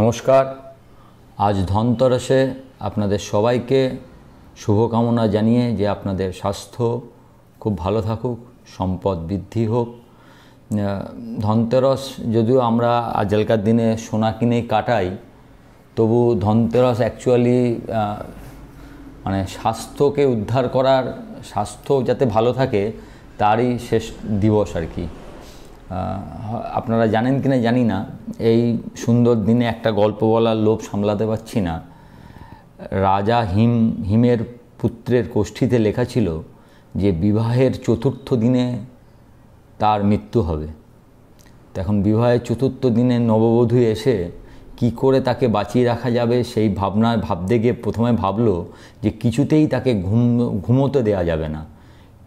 নমস্কার আজ ধনতরাসে আপনাদের সবাইকে শুভকামনা জানিয়ে যে আপনাদের স্বাস্থ্য খুব ভালো থাকুক সম্পদ বৃদ্ধি হোক ধনতেরস যদিও আমরা আজকালকার দিনে সোনা কিনেই কাটাই তবু ধনতেরস অ্যাকচুয়ালি মানে স্বাস্থ্যকে উদ্ধার করার স্বাস্থ্য যাতে ভালো থাকে তারই শেষ দিবস আর কি আপনারা জানেন কিনা জানি না এই সুন্দর দিনে একটা গল্প বলার লোভ সামলাতে পারছি না রাজা হিম হিমের পুত্রের কোষ্ঠীতে লেখা ছিল যে বিবাহের চতুর্থ দিনে তার মৃত্যু হবে এখন বিবাহের চতুর্থ দিনে নববধূ এসে কি করে তাকে বাঁচিয়ে রাখা যাবে সেই ভাবনায় ভাবতে গিয়ে প্রথমে ভাবলো যে কিছুতেই তাকে ঘুম ঘুমোতে দেওয়া যাবে না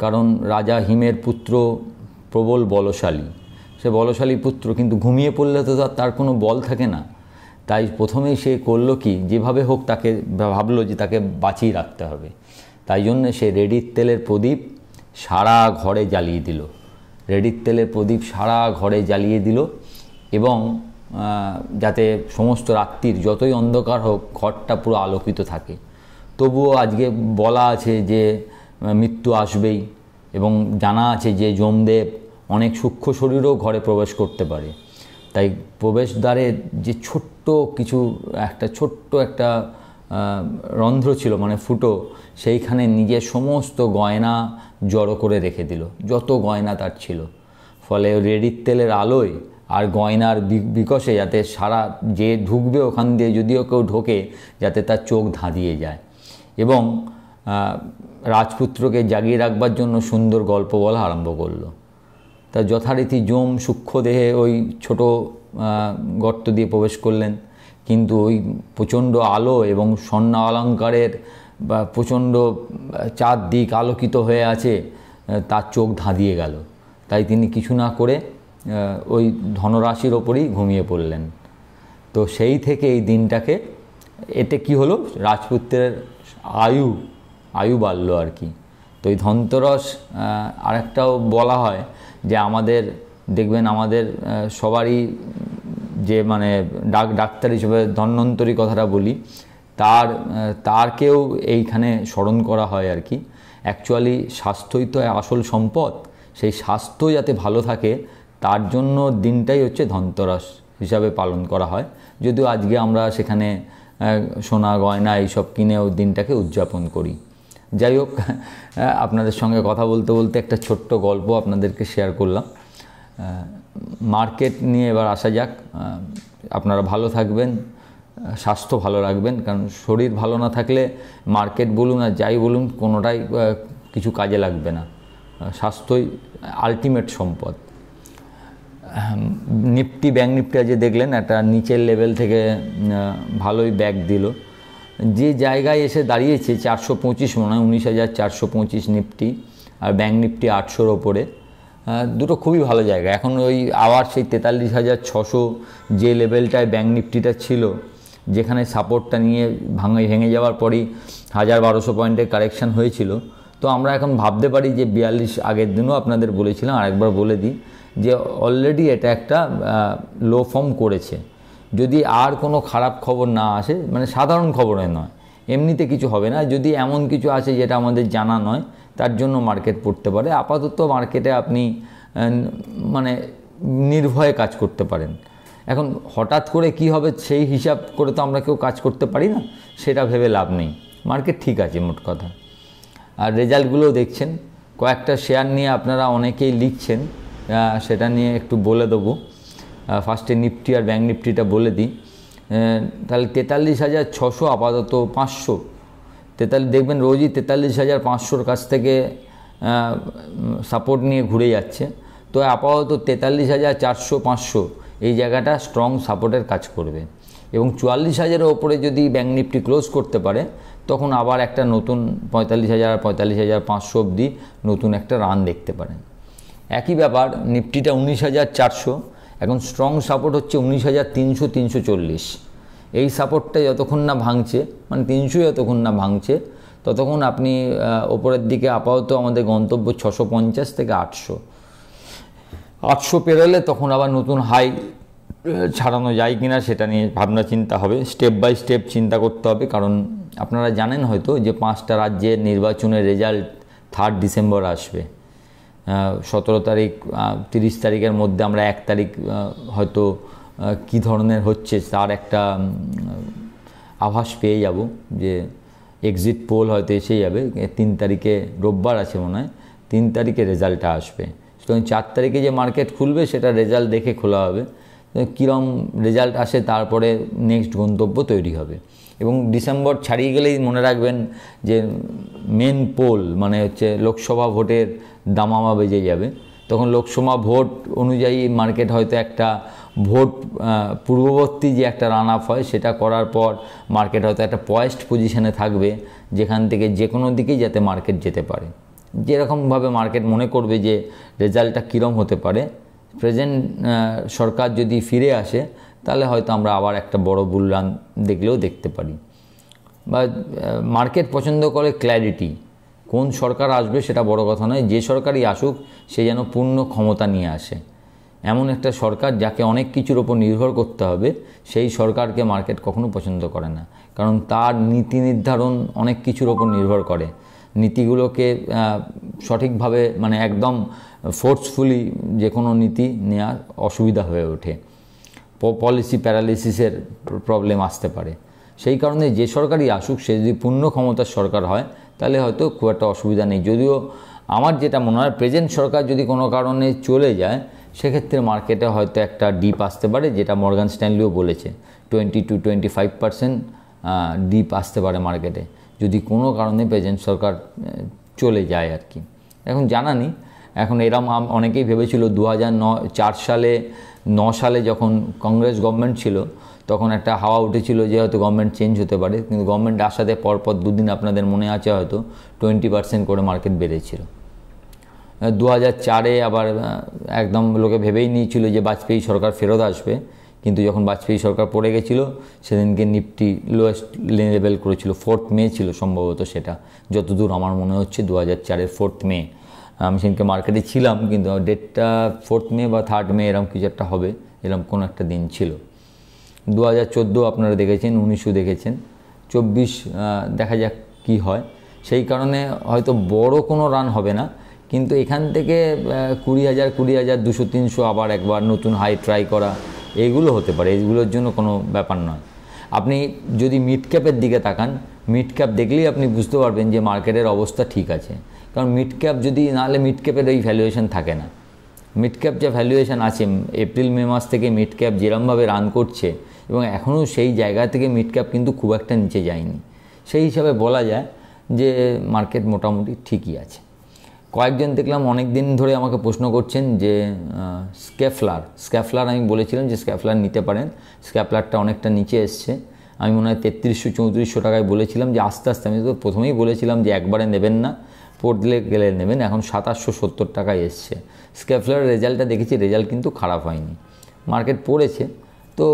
কারণ রাজা হিমের পুত্র প্রবল বলশালী সে বলশালী পুত্র কিন্তু ঘুমিয়ে পড়লে তো তার কোনো বল থাকে না তাই প্রথমেই সে করলো কি যেভাবে হোক তাকে ভাবলো যে তাকে বাঁচিয়ে রাখতে হবে তাই জন্য সে রেডির তেলের প্রদীপ সারা ঘরে জ্বালিয়ে দিল রেডির তেলের প্রদীপ সারা ঘরে জ্বালিয়ে দিল এবং যাতে সমস্ত রাত্রির যতই অন্ধকার হোক ঘরটা পুরো আলোকিত থাকে তবুও আজকে বলা আছে যে মৃত্যু আসবেই এবং জানা আছে যে যমদেব অনেক সূক্ষ্ম শরীরও ঘরে প্রবেশ করতে পারে তাই প্রবেশদ্বারে যে ছোট্ট কিছু একটা ছোট্ট একটা রন্ধ্র ছিল মানে ফুটো সেইখানে নিজের সমস্ত গয়না জড়ো করে রেখে দিল যত গয়না তার ছিল ফলে রেডির তেলের আলোয় আর গয়নার বিকশে যাতে সারা যে ঢুকবে ওখান দিয়ে যদিও কেউ ঢোকে যাতে তার চোখ ধাঁধিয়ে যায় এবং রাজপুত্রকে জাগিয়ে রাখবার জন্য সুন্দর গল্প বলা আরম্ভ করলো তা যথারীতি জম সূক্ষ্ম দেহে ওই ছোট গর্ত দিয়ে প্রবেশ করলেন কিন্তু ওই প্রচণ্ড আলো এবং স্বর্ণ অলঙ্কারের বা প্রচণ্ড চারদিক আলোকিত হয়ে আছে তার চোখ ধাঁধিয়ে গেল তাই তিনি কিছু না করে ওই ধনরাশির ওপরেই ঘুমিয়ে পড়লেন তো সেই থেকে এই দিনটাকে এতে কি হলো রাজপুত্রের আয়ু আয়ু বাড়লো আর কি তো এই ধন্তরস আরেকটাও বলা হয় যে আমাদের দেখবেন আমাদের সবারই যে মানে ডাক ডাক্তার হিসেবে ধন্যন্তরী কথাটা বলি তার তারকেও এইখানে স্মরণ করা হয় আর কি অ্যাকচুয়ালি স্বাস্থ্যই তো আসল সম্পদ সেই স্বাস্থ্য যাতে ভালো থাকে তার জন্য দিনটাই হচ্ছে ধনতরাস হিসাবে পালন করা হয় যদিও আজকে আমরা সেখানে সোনা গয়না এইসব কিনেও দিনটাকে উদযাপন করি যাই হোক আপনাদের সঙ্গে কথা বলতে বলতে একটা ছোট্ট গল্প আপনাদেরকে শেয়ার করলাম মার্কেট নিয়ে এবার আসা যাক আপনারা ভালো থাকবেন স্বাস্থ্য ভালো রাখবেন কারণ শরীর ভালো না থাকলে মার্কেট বলুন আর যাই বলুন কোনোটাই কিছু কাজে লাগবে না স্বাস্থ্যই আলটিমেট সম্পদ নিফটি ব্যাঙ্ক নিফটি আজকে দেখলেন একটা নিচের লেভেল থেকে ভালোই ব্যাগ দিল যে জায়গায় এসে দাঁড়িয়েছে চারশো পঁচিশ মনে হয় উনিশ হাজার চারশো পঁচিশ নিফটি আর ব্যাঙ্ক নিফটি আটশোর ওপরে দুটো খুবই ভালো জায়গা এখন ওই আবার সেই তেতাল্লিশ হাজার ছশো যে লেভেলটায় ব্যাঙ্ক নিফটিটা ছিল যেখানে সাপোর্টটা নিয়ে ভাঙে ভেঙে যাওয়ার পরই হাজার বারোশো পয়েন্টের কারেকশান হয়েছিল তো আমরা এখন ভাবতে পারি যে বিয়াল্লিশ আগের দিনও আপনাদের বলেছিলাম আরেকবার বলে দিই যে অলরেডি এটা একটা লো ফর্ম করেছে যদি আর কোনো খারাপ খবর না আসে মানে সাধারণ খবরে নয় এমনিতে কিছু হবে না যদি এমন কিছু আছে যেটা আমাদের জানা নয় তার জন্য মার্কেট পড়তে পারে আপাতত মার্কেটে আপনি মানে নির্ভয়ে কাজ করতে পারেন এখন হঠাৎ করে কি হবে সেই হিসাব করে তো আমরা কেউ কাজ করতে পারি না সেটা ভেবে লাভ নেই মার্কেট ঠিক আছে মোট কথা আর রেজাল্টগুলোও দেখছেন কয়েকটা শেয়ার নিয়ে আপনারা অনেকেই লিখছেন সেটা নিয়ে একটু বলে দেবো ফার্স্টে নিফটি আর ব্যাঙ্ক নিফটিটা বলে দিই তাহলে তেতাল্লিশ হাজার ছশো আপাতত পাঁচশো তেতাল্লিশ দেখবেন রোজই তেতাল্লিশ হাজার পাঁচশোর কাছ থেকে সাপোর্ট নিয়ে ঘুরে যাচ্ছে তো আপাতত তেতাল্লিশ হাজার চারশো পাঁচশো এই জায়গাটা স্ট্রং সাপোর্টের কাজ করবে এবং চুয়াল্লিশ হাজারের ওপরে যদি ব্যাঙ্ক নিফটি ক্লোজ করতে পারে তখন আবার একটা নতুন পঁয়তাল্লিশ হাজার পঁয়তাল্লিশ হাজার পাঁচশো অবধি নতুন একটা রান দেখতে পারেন একই ব্যাপার নিফটিটা উনিশ হাজার চারশো এখন স্ট্রং সাপোর্ট হচ্ছে উনিশ হাজার তিনশো তিনশো চল্লিশ এই সাপোর্টটা যতক্ষণ না ভাঙছে মানে তিনশো যতক্ষণ না ভাঙছে ততক্ষণ আপনি ওপরের দিকে আপাতত আমাদের গন্তব্য ছশো পঞ্চাশ থেকে আটশো আটশো পেরোলে তখন আবার নতুন হাই ছাড়ানো যায় কিনা সেটা নিয়ে ভাবনা চিন্তা হবে স্টেপ বাই স্টেপ চিন্তা করতে হবে কারণ আপনারা জানেন হয়তো যে পাঁচটা রাজ্যের নির্বাচনের রেজাল্ট থার্ড ডিসেম্বর আসবে সতেরো তারিখ তিরিশ তারিখের মধ্যে আমরা এক তারিখ হয়তো কি ধরনের হচ্ছে তার একটা আভাস পেয়ে যাব যে এক্সিট পোল হয়তো এসে যাবে তিন তারিখে রোববার আছে মনে হয় তিন তারিখে রেজাল্টটা আসবে সুতরাং চার তারিখে যে মার্কেট খুলবে সেটা রেজাল্ট দেখে খোলা হবে কীরম রেজাল্ট আসে তারপরে নেক্সট গন্তব্য তৈরি হবে এবং ডিসেম্বর ছাড়িয়ে গেলেই মনে রাখবেন যে মেন পোল মানে হচ্ছে লোকসভা ভোটের দামামা বেজে যাবে তখন লোকসভা ভোট অনুযায়ী মার্কেট হয়তো একটা ভোট পূর্ববর্তী যে একটা রান আপ হয় সেটা করার পর মার্কেট হয়তো একটা পয়েস্ট পজিশানে থাকবে যেখান থেকে যে কোনো দিকেই যাতে মার্কেট যেতে পারে যেরকমভাবে মার্কেট মনে করবে যে রেজাল্টটা কীরম হতে পারে প্রেজেন্ট সরকার যদি ফিরে আসে তাহলে হয়তো আমরা আবার একটা বড় বুলরান দেখলেও দেখতে পারি বা মার্কেট পছন্দ করে ক্ল্যারিটি কোন সরকার আসবে সেটা বড় কথা নয় যে সরকারই আসুক সে যেন পূর্ণ ক্ষমতা নিয়ে আসে এমন একটা সরকার যাকে অনেক কিছুর ওপর নির্ভর করতে হবে সেই সরকারকে মার্কেট কখনো পছন্দ করে না কারণ তার নীতি নির্ধারণ অনেক কিছুর ওপর নির্ভর করে নীতিগুলোকে সঠিকভাবে মানে একদম ফোর্সফুলি যে কোনো নীতি নেওয়ার অসুবিধা হয়ে ওঠে পলিসি প্যারালিসিসের প্রবলেম আসতে পারে সেই কারণে যে সরকারই আসুক সে যদি পূর্ণ ক্ষমতার সরকার হয় তাহলে হয়তো খুব একটা অসুবিধা নেই যদিও আমার যেটা মনে হয় প্রেজেন্ট সরকার যদি কোনো কারণে চলে যায় সেক্ষেত্রে মার্কেটে হয়তো একটা ডিপ আসতে পারে যেটা মর্গান স্ট্যানলিও বলেছে twenty two twenty five percent dip আসতে পারে মার্কেটে যদি কোনো কারণে প্রেজেন্ট সরকার চলে যায় আর কি এখন জানা নেই এখন এরম অনেকেই ভেবেছিল দু চার সালে ন সালে যখন কংগ্রেস গভর্নমেন্ট ছিল তখন একটা হাওয়া উঠেছিল যে হয়তো গভর্নমেন্ট চেঞ্জ হতে পারে কিন্তু গভর্নমেন্ট আসাতে পরপর দুদিন আপনাদের মনে আছে হয়তো টোয়েন্টি পার্সেন্ট করে মার্কেট বেড়েছিল দু হাজার চারে আবার একদম লোকে ভেবেই নিয়েছিল যে বাজপেয়ী সরকার ফেরত আসবে কিন্তু যখন বাজপেয়ী সরকার পড়ে গেছিল সেদিনকে নিফটি লোয়েস্ট লেভেল করেছিল ফোর্থ মে ছিল সম্ভবত সেটা যতদূর আমার মনে হচ্ছে দু হাজার চারের ফোর্থ মে আমি সেদিনকে মার্কেটে ছিলাম কিন্তু ডেটটা ফোর্থ মে বা থার্ড মে এরম কিছু একটা হবে এরম কোনো একটা দিন ছিল দু হাজার চোদ্দো আপনারা দেখেছেন উনিশও দেখেছেন চব্বিশ দেখা যাক কি হয় সেই কারণে হয়তো বড় কোনো রান হবে না কিন্তু এখান থেকে কুড়ি হাজার কুড়ি হাজার দুশো তিনশো আবার একবার নতুন হাই ট্রাই করা এগুলো হতে পারে এগুলোর জন্য কোনো ব্যাপার নয় আপনি যদি মিড ক্যাপের দিকে তাকান মিড ক্যাপ দেখলেই আপনি বুঝতে পারবেন যে মার্কেটের অবস্থা ঠিক আছে কারণ মিড ক্যাপ যদি নাহলে মিড ক্যাপের ওই ভ্যালুয়েশন থাকে না মিড ক্যাপ যা ভ্যালুয়েশন আছে এপ্রিল মে মাস থেকে মিড ক্যাপ যেরমভাবে রান করছে এবং এখনও সেই জায়গা থেকে মিড ক্যাপ কিন্তু খুব একটা নিচে যায়নি সেই হিসাবে বলা যায় যে মার্কেট মোটামুটি ঠিকই আছে কয়েকজন দেখলাম অনেক দিন ধরে আমাকে প্রশ্ন করছেন যে স্ক্যাফলার স্ক্যাফলার আমি বলেছিলাম যে স্ক্যাফলার নিতে পারেন স্ক্যাফলারটা অনেকটা নিচে এসছে আমি মনে হয় তেত্রিশশো চৌত্রিশশো টাকায় বলেছিলাম যে আস্তে আস্তে আমি তো প্রথমেই বলেছিলাম যে একবারে নেবেন না পড়লে গেলে নেবেন এখন সাতাশশো সত্তর টাকায় এসছে স্ক্যাফলারের রেজাল্টটা দেখেছি রেজাল্ট কিন্তু খারাপ হয়নি মার্কেট পড়েছে তো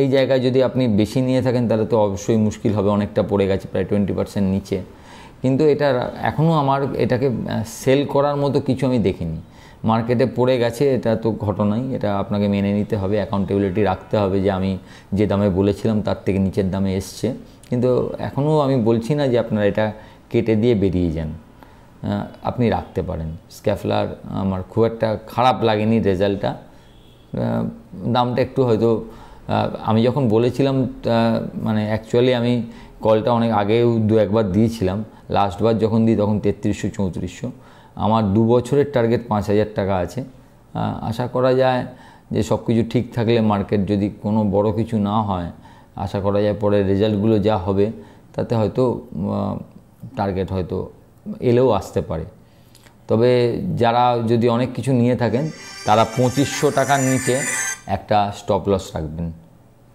এই জায়গায় যদি আপনি বেশি নিয়ে থাকেন তাহলে তো অবশ্যই মুশকিল হবে অনেকটা পড়ে গেছে প্রায় টোয়েন্টি পার্সেন্ট নিচে কিন্তু এটা এখনও আমার এটাকে সেল করার মতো কিছু আমি দেখিনি মার্কেটে পড়ে গেছে এটা তো ঘটনাই এটা আপনাকে মেনে নিতে হবে অ্যাকাউন্টেবিলিটি রাখতে হবে যে আমি যে দামে বলেছিলাম তার থেকে নিচের দামে এসছে কিন্তু এখনও আমি বলছি না যে আপনারা এটা কেটে দিয়ে বেরিয়ে যান আপনি রাখতে পারেন স্ক্যাফলার আমার খুব একটা খারাপ লাগেনি রেজাল্টটা দামটা একটু হয়তো আমি যখন বলেছিলাম মানে অ্যাকচুয়ালি আমি কলটা অনেক আগেও দু একবার দিয়েছিলাম লাস্টবার যখন দিই তখন তেত্রিশশো চৌত্রিশশো আমার দু বছরের টার্গেট পাঁচ হাজার টাকা আছে আশা করা যায় যে সব কিছু ঠিক থাকলে মার্কেট যদি কোনো বড় কিছু না হয় আশা করা যায় পরে রেজাল্টগুলো যা হবে তাতে হয়তো টার্গেট হয়তো এলেও আসতে পারে তবে যারা যদি অনেক কিছু নিয়ে থাকেন তারা পঁচিশশো টাকার নিচে একটা স্টপ লস রাখবেন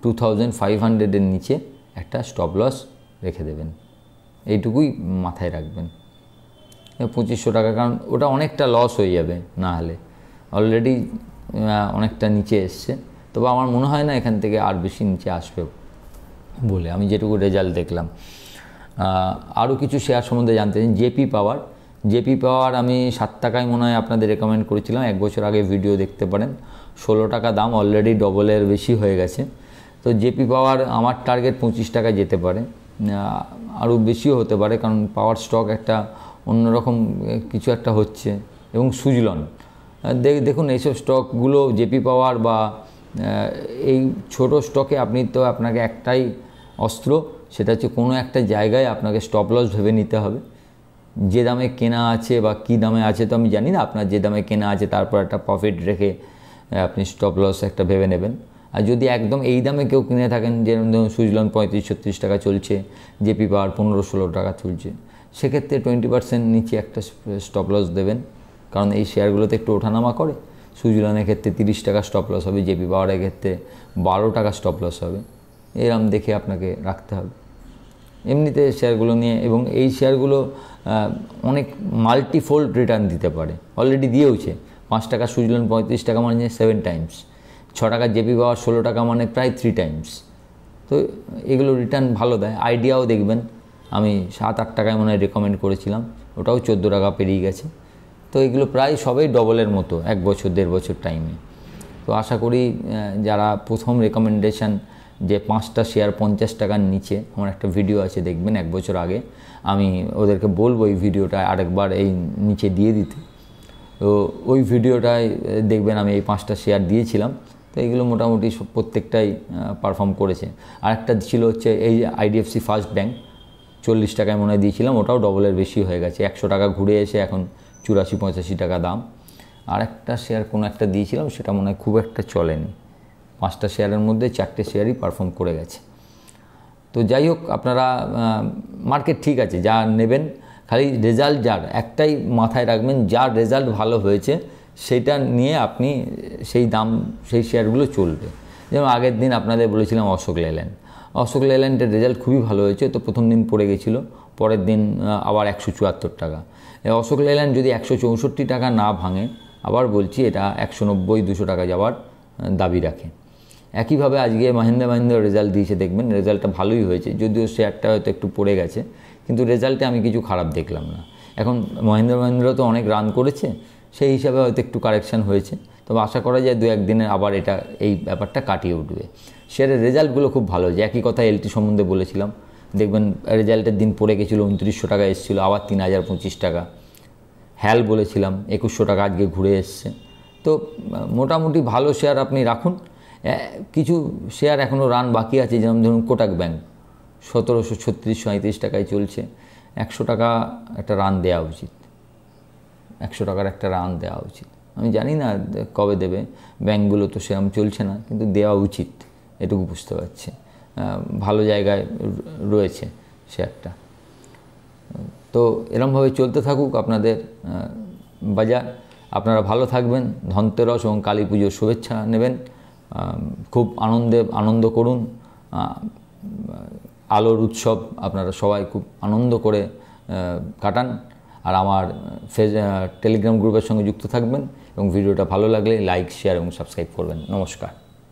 টু থাউজেন্ড ফাইভ হান্ড্রেডের নিচে একটা স্টপ লস রেখে দেবেন এইটুকুই মাথায় রাখবেন পঁচিশশো টাকা কারণ ওটা অনেকটা লস হয়ে যাবে না হলে অলরেডি অনেকটা নিচে এসছে তবে আমার মনে হয় না এখান থেকে আর বেশি নিচে আসবে বলে আমি যেটুকু রেজাল্ট দেখলাম আরও কিছু শেয়ার সম্বন্ধে জানতে চাই জেপি পাওয়ার জেপি পাওয়ার আমি সাত টাকায় মনে হয় আপনাদের রেকমেন্ড করেছিলাম এক বছর আগে ভিডিও দেখতে পারেন ষোলো টাকা দাম অলরেডি ডবলের বেশি হয়ে গেছে তো জেপি পাওয়ার আমার টার্গেট পঁচিশ টাকা যেতে পারে আরও বেশিও হতে পারে কারণ পাওয়ার স্টক একটা অন্যরকম কিছু একটা হচ্ছে এবং সুজলন দেখুন এইসব স্টকগুলো জেপি পাওয়ার বা এই ছোট স্টকে আপনি তো আপনাকে একটাই অস্ত্র সেটা হচ্ছে কোনো একটা জায়গায় আপনাকে স্টপ লস ভেবে নিতে হবে যে দামে কেনা আছে বা কী দামে আছে তো আমি জানি না আপনার যে দামে কেনা আছে তারপর একটা প্রফিট রেখে আপনি স্টপ লস একটা ভেবে নেবেন আর যদি একদম এই দামে কেউ কিনে থাকেন যেমন ধরুন সুইজল্যান্ড পঁয়ত্রিশ ছত্রিশ টাকা চলছে জেপি পাওয়ার পনেরো ষোলো টাকা চলছে সেক্ষেত্রে টোয়েন্টি পার্সেন্ট নিচে একটা স্টপ লস দেবেন কারণ এই শেয়ারগুলোতে একটু ওঠানামা করে সুইজল্যান্ডের ক্ষেত্রে তিরিশ টাকা স্টপ লস হবে জেপি পাওয়ারের ক্ষেত্রে বারো টাকা স্টপ লস হবে এরম দেখে আপনাকে রাখতে হবে এমনিতে শেয়ারগুলো নিয়ে এবং এই শেয়ারগুলো অনেক মাল্টিফোল্ড রিটার্ন দিতে পারে অলরেডি দিয়েওছে পাঁচ টাকা সুইজল্যান্ড পঁয়ত্রিশ টাকা মানে সেভেন টাইমস ছ টাকা জেপি পাওয়ার ষোলো টাকা মানে প্রায় থ্রি টাইমস তো এগুলো রিটার্ন ভালো দেয় আইডিয়াও দেখবেন আমি সাত আট টাকায় মনে হয় রেকমেন্ড করেছিলাম ওটাও চোদ্দো টাকা পেরিয়ে গেছে তো এগুলো প্রায় সবই ডবলের মতো এক বছর দেড় বছর টাইমে তো আশা করি যারা প্রথম রেকমেন্ডেশান যে পাঁচটা শেয়ার পঞ্চাশ টাকার নিচে আমার একটা ভিডিও আছে দেখবেন এক বছর আগে আমি ওদেরকে বলবো এই ভিডিওটা আরেকবার এই নিচে দিয়ে দিতে তো ওই ভিডিওটায় দেখবেন আমি এই পাঁচটা শেয়ার দিয়েছিলাম তো এইগুলো মোটামুটি প্রত্যেকটাই পারফর্ম করেছে আর একটা ছিল হচ্ছে এই আইডিএফসি ফার্স্ট ব্যাঙ্ক চল্লিশ টাকায় মনে দিয়েছিলাম ওটাও ডবলের বেশি হয়ে গেছে একশো টাকা ঘুরে এসে এখন চুরাশি পঁচাশি টাকা দাম আর একটা শেয়ার কোনো একটা দিয়েছিলাম সেটা মনে হয় খুব একটা চলেনি পাঁচটা শেয়ারের মধ্যে চারটে শেয়ারই পারফর্ম করে গেছে তো যাই হোক আপনারা মার্কেট ঠিক আছে যা নেবেন খালি রেজাল্ট যার একটাই মাথায় রাখবেন যার রেজাল্ট ভালো হয়েছে সেটা নিয়ে আপনি সেই দাম সেই শেয়ারগুলো চলবে যেমন আগের দিন আপনাদের বলেছিলাম অশোক লেল্যান্ড অশোক লেল্যান্ডের রেজাল্ট খুবই ভালো হয়েছে তো প্রথম দিন পড়ে গেছিলো পরের দিন আবার একশো চুয়াত্তর টাকা অশোক লেল্যান্ড যদি একশো চৌষট্টি টাকা না ভাঙে আবার বলছি এটা একশো নব্বই দুশো টাকা যাওয়ার দাবি রাখে একইভাবে আজকে মাহিন্দা মাহিন্দার রেজাল্ট দিয়েছে দেখবেন রেজাল্টটা ভালোই হয়েছে যদিও শেয়ারটা হয়তো একটু পড়ে গেছে কিন্তু রেজাল্টে আমি কিছু খারাপ দেখলাম না এখন মহেন্দ্র মহেন্দ্র তো অনেক রান করেছে সেই হিসাবে হয়তো একটু কারেকশান হয়েছে তবে আশা করা যায় দু একদিনে আবার এটা এই ব্যাপারটা কাটিয়ে উঠবে শেয়ারের রেজাল্টগুলো খুব ভালো যে একই কথা এলটি সম্বন্ধে বলেছিলাম দেখবেন রেজাল্টের দিন পড়ে গেছিলো উনত্রিশশো টাকা এসেছিলো আবার তিন হাজার পঁচিশ টাকা হ্যাল বলেছিলাম একুশশো টাকা আজকে ঘুরে এসছে তো মোটামুটি ভালো শেয়ার আপনি রাখুন কিছু শেয়ার এখনও রান বাকি আছে যেমন ধরুন কোটাক ব্যাংক সতেরোশো ছত্রিশশো টাকায় চলছে একশো টাকা একটা রান দেওয়া উচিত একশো টাকার একটা রাউন্ড দেওয়া উচিত আমি জানি না কবে দেবে ব্যাংকগুলো তো সেরকম চলছে না কিন্তু দেওয়া উচিত এটুকু বুঝতে পারছি ভালো জায়গায় রয়েছে সে একটা তো এরমভাবে চলতে থাকুক আপনাদের বাজার আপনারা ভালো থাকবেন ধনতেরস এবং কালী পুজোর শুভেচ্ছা নেবেন খুব আনন্দে আনন্দ করুন আলোর উৎসব আপনারা সবাই খুব আনন্দ করে কাটান আর আমার ফেস টেলিগ্রাম গ্রুপের সঙ্গে যুক্ত থাকবেন এবং ভিডিওটা ভালো লাগলে লাইক শেয়ার এবং সাবস্ক্রাইব করবেন নমস্কার